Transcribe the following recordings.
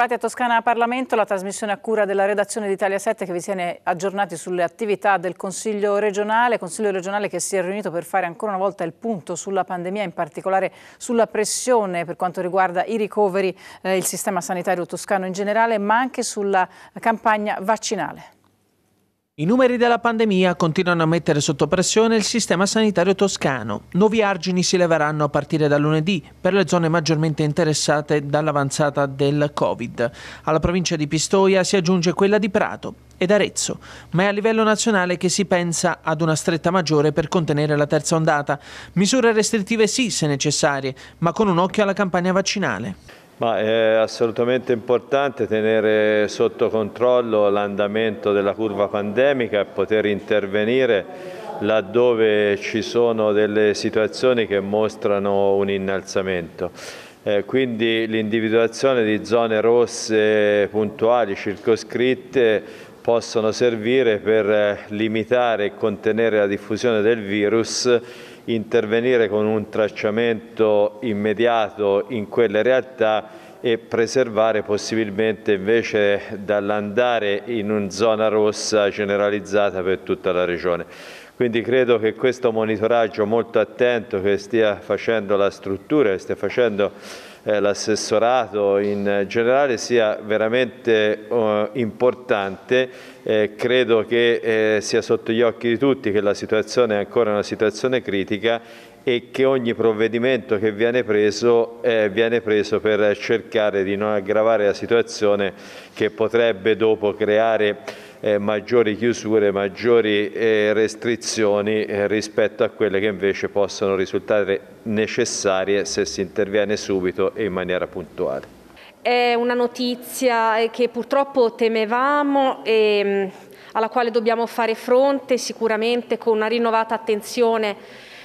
Bentrovati a Toscana Parlamento, la trasmissione a cura della redazione d'Italia 7 che vi tiene aggiornati sulle attività del Consiglio regionale, Consiglio regionale che si è riunito per fare ancora una volta il punto sulla pandemia, in particolare sulla pressione per quanto riguarda i ricoveri, eh, il sistema sanitario toscano in generale, ma anche sulla campagna vaccinale. I numeri della pandemia continuano a mettere sotto pressione il sistema sanitario toscano. Nuovi argini si leveranno a partire da lunedì per le zone maggiormente interessate dall'avanzata del Covid. Alla provincia di Pistoia si aggiunge quella di Prato ed Arezzo, ma è a livello nazionale che si pensa ad una stretta maggiore per contenere la terza ondata. Misure restrittive sì, se necessarie, ma con un occhio alla campagna vaccinale. Ma è assolutamente importante tenere sotto controllo l'andamento della curva pandemica e poter intervenire laddove ci sono delle situazioni che mostrano un innalzamento. Eh, quindi l'individuazione di zone rosse puntuali, circoscritte, possono servire per limitare e contenere la diffusione del virus intervenire con un tracciamento immediato in quelle realtà e preservare possibilmente invece dall'andare in una zona rossa generalizzata per tutta la regione. Quindi credo che questo monitoraggio molto attento che stia facendo la struttura, che stia facendo eh, l'assessorato in generale sia veramente eh, importante. Eh, credo che eh, sia sotto gli occhi di tutti che la situazione è ancora una situazione critica e che ogni provvedimento che viene preso eh, viene preso per cercare di non aggravare la situazione che potrebbe dopo creare eh, maggiori chiusure, maggiori eh, restrizioni eh, rispetto a quelle che invece possono risultare necessarie se si interviene subito e in maniera puntuale. È una notizia eh, che purtroppo temevamo e mm, alla quale dobbiamo fare fronte sicuramente con una rinnovata attenzione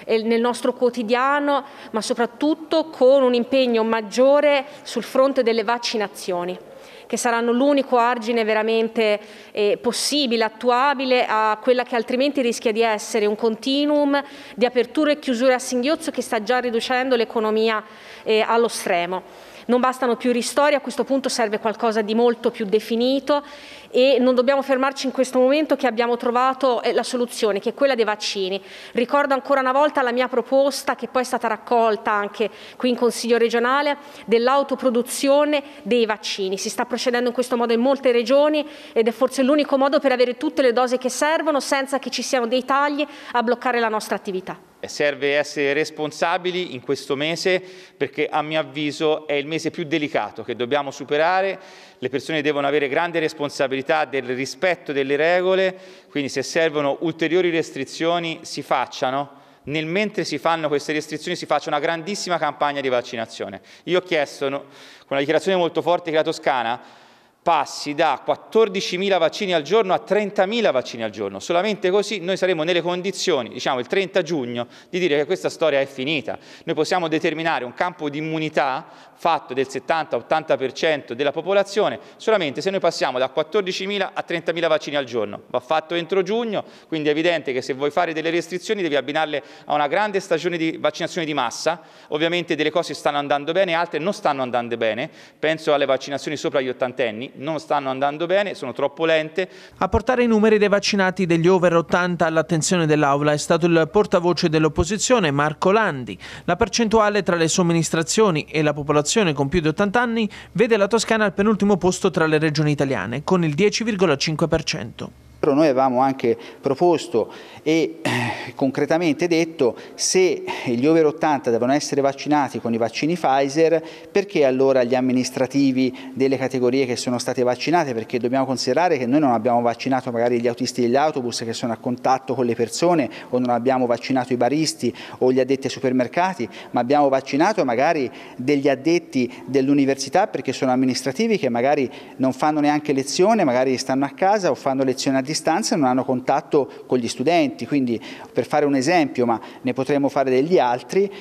eh, nel nostro quotidiano, ma soprattutto con un impegno maggiore sul fronte delle vaccinazioni che saranno l'unico argine veramente eh, possibile, attuabile a quella che altrimenti rischia di essere un continuum di aperture e chiusure a singhiozzo che sta già riducendo l'economia eh, allo stremo non bastano più ristori, a questo punto serve qualcosa di molto più definito e non dobbiamo fermarci in questo momento che abbiamo trovato eh, la soluzione, che è quella dei vaccini. Ricordo ancora una volta la mia proposta, che poi è stata raccolta anche qui in Consiglio regionale, dell'autoproduzione dei vaccini. Si sta procedendo in questo modo in molte regioni ed è forse l'unico modo per avere tutte le dose che servono senza che ci siano dei tagli a bloccare la nostra attività serve essere responsabili in questo mese perché a mio avviso è il mese più delicato che dobbiamo superare, le persone devono avere grande responsabilità del rispetto delle regole, quindi se servono ulteriori restrizioni si facciano. Nel mentre si fanno queste restrizioni si faccia una grandissima campagna di vaccinazione. Io ho chiesto, con una dichiarazione molto forte che la Toscana passi da 14.000 vaccini al giorno a 30.000 vaccini al giorno. Solamente così noi saremo nelle condizioni, diciamo il 30 giugno, di dire che questa storia è finita. Noi possiamo determinare un campo di immunità fatto del 70-80% della popolazione solamente se noi passiamo da 14.000 a 30.000 vaccini al giorno. Va fatto entro giugno, quindi è evidente che se vuoi fare delle restrizioni devi abbinarle a una grande stagione di vaccinazione di massa. Ovviamente delle cose stanno andando bene, altre non stanno andando bene. Penso alle vaccinazioni sopra gli ottantenni non stanno andando bene, sono troppo lente. A portare i numeri dei vaccinati degli over 80 all'attenzione dell'Aula è stato il portavoce dell'opposizione Marco Landi. La percentuale tra le somministrazioni e la popolazione con più di 80 anni vede la Toscana al penultimo posto tra le regioni italiane, con il 10,5%. Noi avevamo anche proposto e eh, concretamente detto se gli over 80 devono essere vaccinati con i vaccini Pfizer, perché allora gli amministrativi delle categorie che sono state vaccinate? Perché dobbiamo considerare che noi non abbiamo vaccinato magari gli autisti degli autobus che sono a contatto con le persone o non abbiamo vaccinato i baristi o gli addetti ai supermercati, ma abbiamo vaccinato magari degli addetti dell'università perché sono amministrativi che magari non fanno neanche lezione, magari stanno a casa o fanno lezione a distanza non hanno contatto con gli studenti, quindi per fare un esempio, ma ne potremmo fare degli altri,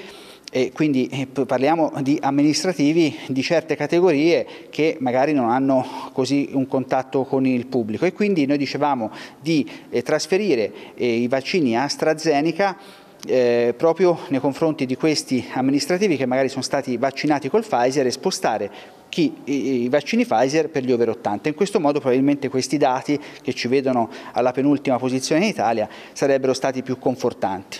e quindi eh, parliamo di amministrativi di certe categorie che magari non hanno così un contatto con il pubblico e quindi noi dicevamo di eh, trasferire eh, i vaccini AstraZeneca eh, proprio nei confronti di questi amministrativi che magari sono stati vaccinati col Pfizer e spostare chi i, i vaccini Pfizer per gli over 80. In questo modo probabilmente questi dati che ci vedono alla penultima posizione in Italia sarebbero stati più confortanti.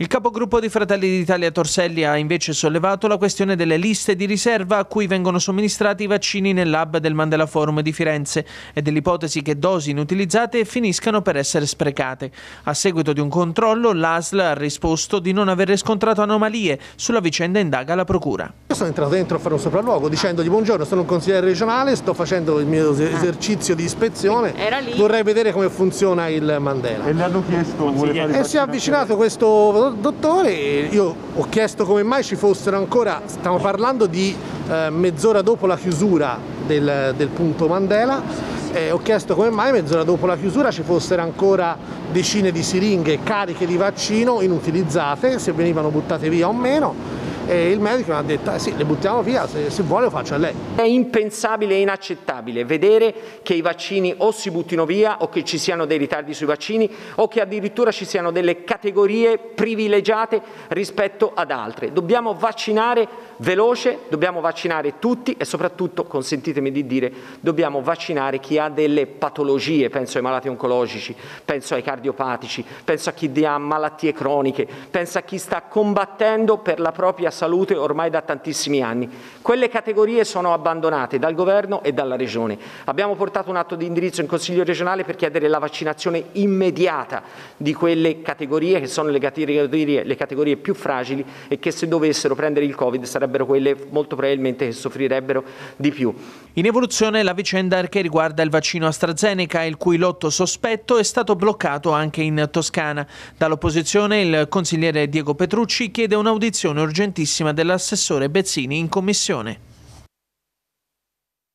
Il capogruppo di Fratelli d'Italia Torselli ha invece sollevato la questione delle liste di riserva a cui vengono somministrati i vaccini nel lab del Mandela Forum di Firenze e dell'ipotesi che dosi inutilizzate finiscano per essere sprecate. A seguito di un controllo, l'ASL ha risposto di non aver riscontrato anomalie. Sulla vicenda indaga la Procura. Io sono entrato dentro a fare un sopralluogo dicendogli buongiorno, sono un consigliere regionale, sto facendo il mio ah. esercizio di ispezione, vorrei vedere come funziona il Mandela. E le hanno chiesto, vuole fare E si è avvicinato questo do dottore, io ho chiesto come mai ci fossero ancora, stiamo parlando di eh, mezz'ora dopo la chiusura del, del punto Mandela, eh, ho chiesto come mai mezz'ora dopo la chiusura ci fossero ancora decine di siringhe cariche di vaccino inutilizzate, se venivano buttate via o meno e il medico mi ha detto, ah, sì, le buttiamo via, se, se vuole lo faccio a lei. È impensabile e inaccettabile vedere che i vaccini o si buttino via o che ci siano dei ritardi sui vaccini o che addirittura ci siano delle categorie privilegiate rispetto ad altre. Dobbiamo vaccinare veloce, dobbiamo vaccinare tutti e soprattutto, consentitemi di dire, dobbiamo vaccinare chi ha delle patologie, penso ai malati oncologici, penso ai cardiopatici, penso a chi ha malattie croniche, penso a chi sta combattendo per la propria salute salute ormai da tantissimi anni. Quelle categorie sono abbandonate dal governo e dalla regione. Abbiamo portato un atto di indirizzo in Consiglio regionale per chiedere la vaccinazione immediata di quelle categorie che sono le categorie, le categorie più fragili e che se dovessero prendere il Covid sarebbero quelle molto probabilmente che soffrirebbero di più. In evoluzione la vicenda che riguarda il vaccino AstraZeneca, il cui lotto sospetto è stato bloccato anche in Toscana. Dall'opposizione il consigliere Diego Petrucci chiede un'audizione urgentissima bellissima dell'assessore Bezzini in commissione.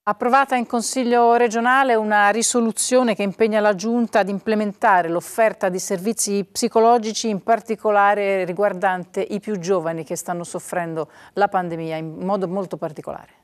Approvata in Consiglio regionale una risoluzione che impegna la Giunta ad implementare l'offerta di servizi psicologici, in particolare riguardante i più giovani che stanno soffrendo la pandemia in modo molto particolare.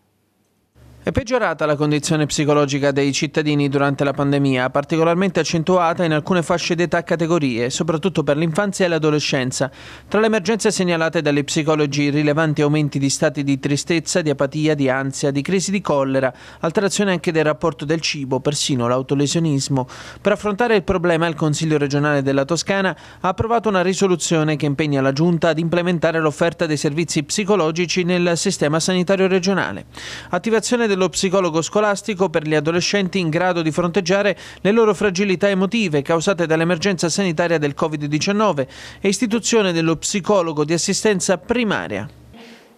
È peggiorata la condizione psicologica dei cittadini durante la pandemia, particolarmente accentuata in alcune fasce d'età e categorie, soprattutto per l'infanzia e l'adolescenza. Tra le emergenze segnalate dagli psicologi, rilevanti aumenti di stati di tristezza, di apatia, di ansia, di crisi di collera, alterazione anche del rapporto del cibo, persino l'autolesionismo. Per affrontare il problema, il Consiglio regionale della Toscana ha approvato una risoluzione che impegna la Giunta ad implementare l'offerta dei servizi psicologici nel sistema sanitario regionale. Attivazione dello psicologo scolastico per gli adolescenti in grado di fronteggiare le loro fragilità emotive causate dall'emergenza sanitaria del Covid-19 e istituzione dello psicologo di assistenza primaria.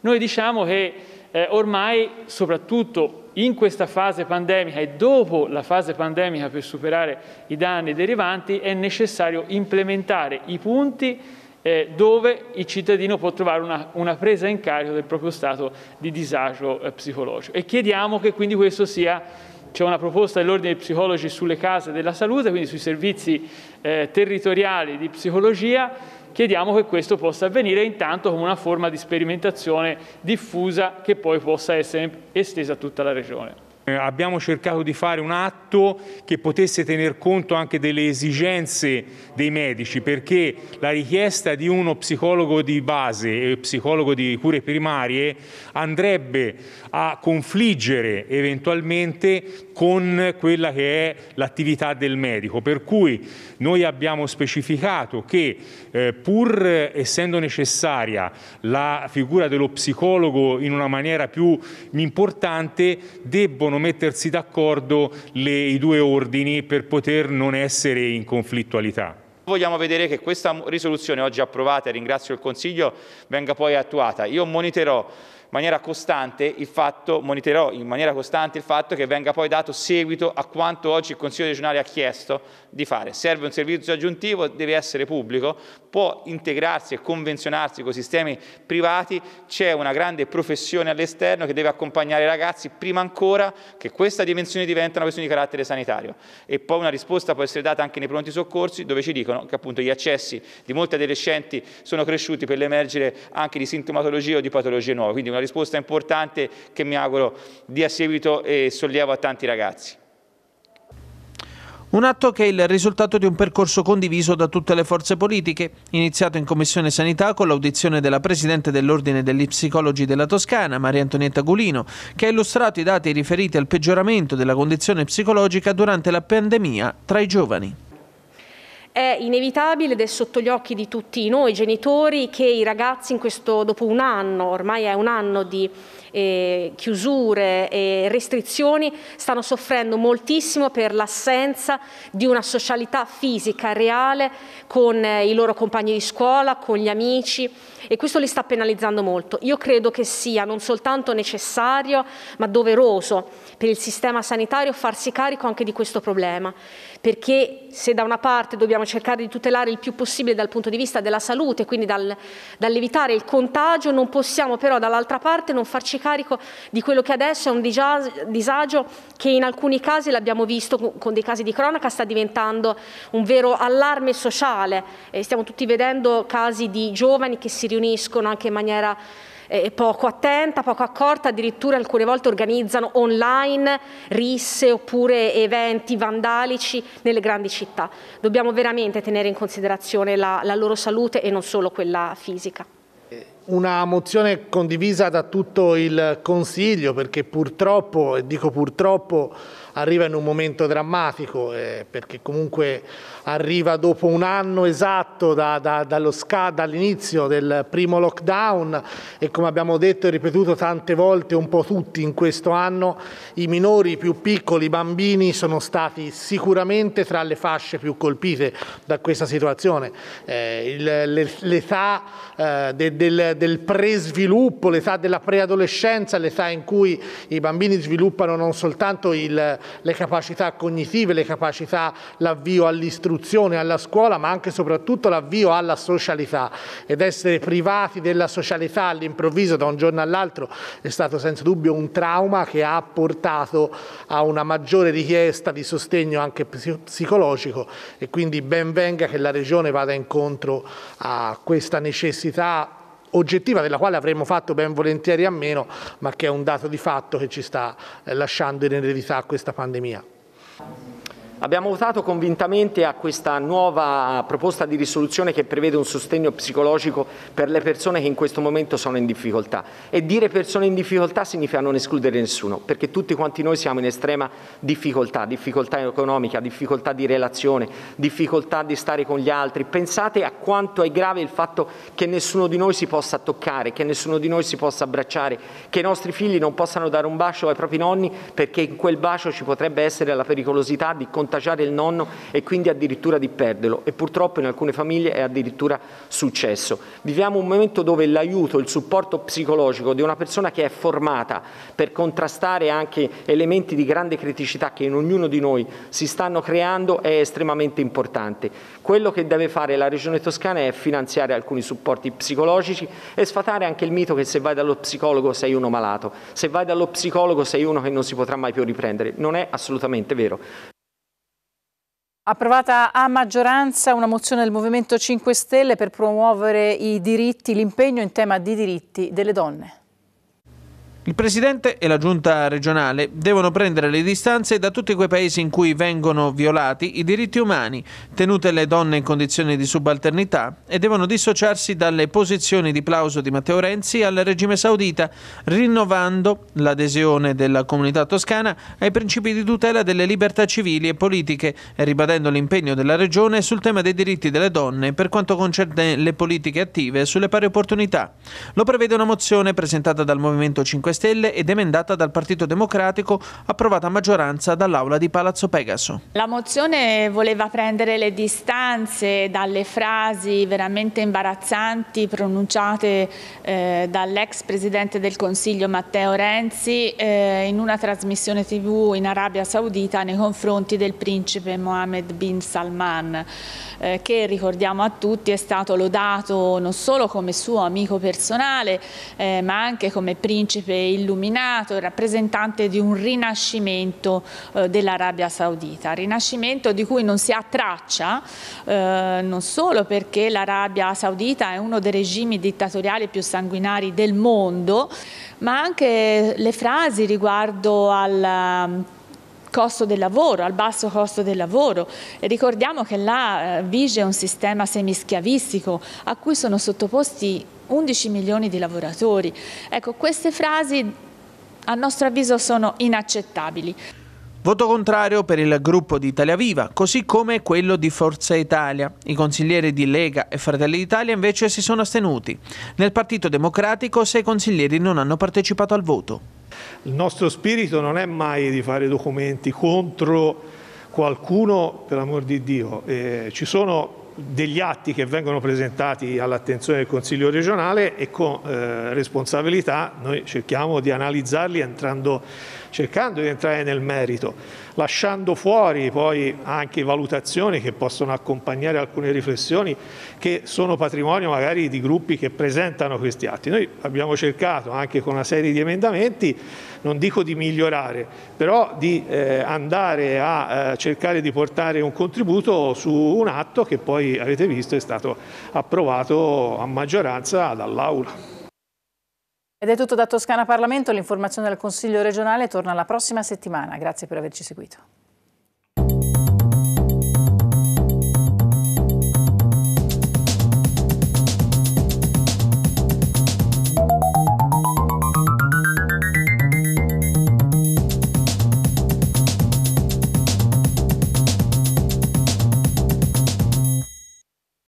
Noi diciamo che eh, ormai, soprattutto in questa fase pandemica e dopo la fase pandemica per superare i danni derivanti, è necessario implementare i punti eh, dove il cittadino può trovare una, una, presa in carico del proprio stato di disagio eh, psicologico. E chiediamo che quindi questo sia, c'è una proposta dell'Ordine dei Psicologi sulle case della salute, quindi sui servizi eh, territoriali di psicologia, chiediamo che questo possa avvenire intanto come una forma di sperimentazione diffusa che poi possa essere estesa a tutta la Regione. Eh, abbiamo cercato di fare un atto che potesse tener conto anche delle esigenze dei medici, perché la richiesta di uno psicologo di base e psicologo di cure primarie andrebbe a confliggere eventualmente con quella che è l'attività del medico. Per cui noi abbiamo specificato che eh, pur essendo necessaria la figura dello psicologo in una maniera più importante, debbono mettersi d'accordo i due ordini per poter non essere in conflittualità. Vogliamo vedere che questa risoluzione oggi approvata, ringrazio il Consiglio, venga poi attuata. Io moniterò in maniera costante il fatto, monitorerò in maniera costante il fatto che venga poi dato seguito a quanto oggi il Consiglio regionale ha chiesto di fare. Serve un servizio aggiuntivo, deve essere pubblico, può integrarsi e convenzionarsi con sistemi privati, c'è una grande professione all'esterno che deve accompagnare i ragazzi prima ancora che questa dimensione diventa una questione di carattere sanitario. E poi una risposta può essere data anche nei pronti soccorsi dove ci dicono che appunto gli accessi di molti adolescenti sono cresciuti per l'emergere anche di sintomatologie o di patologie nuove. Quindi una risposta importante che mi auguro dia seguito e sollievo a tanti ragazzi. Un atto che è il risultato di un percorso condiviso da tutte le forze politiche, iniziato in Commissione Sanità con l'audizione della Presidente dell'Ordine degli Psicologi della Toscana, Maria Antonietta Gulino, che ha illustrato i dati riferiti al peggioramento della condizione psicologica durante la pandemia tra i giovani. È inevitabile ed è sotto gli occhi di tutti noi genitori che i ragazzi in questo, dopo un anno, ormai è un anno di eh, chiusure e restrizioni, stanno soffrendo moltissimo per l'assenza di una socialità fisica reale con eh, i loro compagni di scuola, con gli amici e questo li sta penalizzando molto. Io credo che sia non soltanto necessario ma doveroso per il sistema sanitario farsi carico anche di questo problema, perché se da una parte dobbiamo cercare di tutelare il più possibile dal punto di vista della salute, quindi dal, dall'evitare il contagio, non possiamo però dall'altra parte non farci carico di quello che adesso è un disagio che in alcuni casi l'abbiamo visto con dei casi di cronaca sta diventando un vero allarme sociale. stiamo tutti vedendo casi di giovani che si riuniscono anche in maniera eh, poco attenta, poco accorta, addirittura alcune volte organizzano online risse oppure eventi vandalici nelle grandi città. Dobbiamo veramente tenere in considerazione la, la loro salute e non solo quella fisica. Una mozione condivisa da tutto il Consiglio perché purtroppo, e dico purtroppo, arriva in un momento drammatico eh, perché comunque arriva dopo un anno esatto da, da, dall'inizio del primo lockdown e come abbiamo detto e ripetuto tante volte un po' tutti in questo anno i minori i più piccoli, i bambini sono stati sicuramente tra le fasce più colpite da questa situazione. Eh, l'età eh, del, del, del presviluppo, l'età della preadolescenza, l'età in cui i bambini sviluppano non soltanto il, le capacità cognitive, le capacità, l'avvio all'istruzione, alla scuola, ma anche e soprattutto l'avvio alla socialità. Ed essere privati della socialità all'improvviso da un giorno all'altro è stato senza dubbio un trauma che ha portato a una maggiore richiesta di sostegno anche psicologico e quindi ben venga che la Regione vada incontro a questa necessità oggettiva della quale avremmo fatto ben volentieri a meno, ma che è un dato di fatto che ci sta eh, lasciando in eredità questa pandemia. Abbiamo votato convintamente a questa nuova proposta di risoluzione che prevede un sostegno psicologico per le persone che in questo momento sono in difficoltà e dire persone in difficoltà significa non escludere nessuno perché tutti quanti noi siamo in estrema difficoltà, difficoltà economica, difficoltà di relazione, difficoltà di stare con gli altri. Pensate a quanto è grave il fatto che nessuno di noi si possa toccare, che nessuno di noi si possa abbracciare, che i nostri figli non possano dare un bacio ai propri nonni perché in quel bacio ci potrebbe essere la pericolosità di continuare contagiare il nonno e quindi addirittura di perderlo e purtroppo in alcune famiglie è addirittura successo. Viviamo un momento dove l'aiuto, il supporto psicologico di una persona che è formata per contrastare anche elementi di grande criticità che in ognuno di noi si stanno creando è estremamente importante. Quello che deve fare la Regione Toscana è finanziare alcuni supporti psicologici e sfatare anche il mito che se vai dallo psicologo sei uno malato, se vai dallo psicologo sei uno che non si potrà mai più riprendere. Non è assolutamente vero. Approvata a maggioranza una mozione del Movimento 5 Stelle per promuovere i diritti, l'impegno in tema di diritti delle donne. Il Presidente e la Giunta regionale devono prendere le distanze da tutti quei paesi in cui vengono violati i diritti umani, tenute le donne in condizioni di subalternità e devono dissociarsi dalle posizioni di plauso di Matteo Renzi al regime saudita, rinnovando l'adesione della comunità toscana ai principi di tutela delle libertà civili e politiche e ribadendo l'impegno della Regione sul tema dei diritti delle donne per quanto concerne le politiche attive sulle pari opportunità. Lo prevede una mozione presentata dal Movimento 5 5 Stelle ed emendata dal Partito Democratico, approvata a maggioranza dall'Aula di Palazzo Pegaso. La mozione voleva prendere le distanze dalle frasi veramente imbarazzanti pronunciate eh, dall'ex Presidente del Consiglio Matteo Renzi eh, in una trasmissione tv in Arabia Saudita nei confronti del principe Mohammed bin Salman, eh, che ricordiamo a tutti è stato lodato non solo come suo amico personale, eh, ma anche come principe illuminato, rappresentante di un rinascimento eh, dell'Arabia Saudita, rinascimento di cui non si ha traccia, eh, non solo perché l'Arabia Saudita è uno dei regimi dittatoriali più sanguinari del mondo, ma anche le frasi riguardo al ehm, costo del lavoro, al basso costo del lavoro. E ricordiamo che là eh, vige un sistema semischiavistico a cui sono sottoposti 11 milioni di lavoratori. Ecco, queste frasi a nostro avviso sono inaccettabili. Voto contrario per il gruppo di Italia Viva, così come quello di Forza Italia. I consiglieri di Lega e Fratelli d'Italia invece si sono astenuti. Nel Partito Democratico sei consiglieri non hanno partecipato al voto. Il nostro spirito non è mai di fare documenti contro qualcuno, per amor di Dio. Eh, ci sono degli atti che vengono presentati all'attenzione del Consiglio regionale e con eh, responsabilità noi cerchiamo di analizzarli entrando, cercando di entrare nel merito, lasciando fuori poi anche valutazioni che possono accompagnare alcune riflessioni che sono patrimonio magari di gruppi che presentano questi atti. Noi abbiamo cercato anche con una serie di emendamenti non dico di migliorare, però di eh, andare a eh, cercare di portare un contributo su un atto che poi avete visto è stato approvato a maggioranza dall'Aula. Ed è tutto da Toscana Parlamento, l'informazione del Consiglio regionale torna la prossima settimana. Grazie per averci seguito.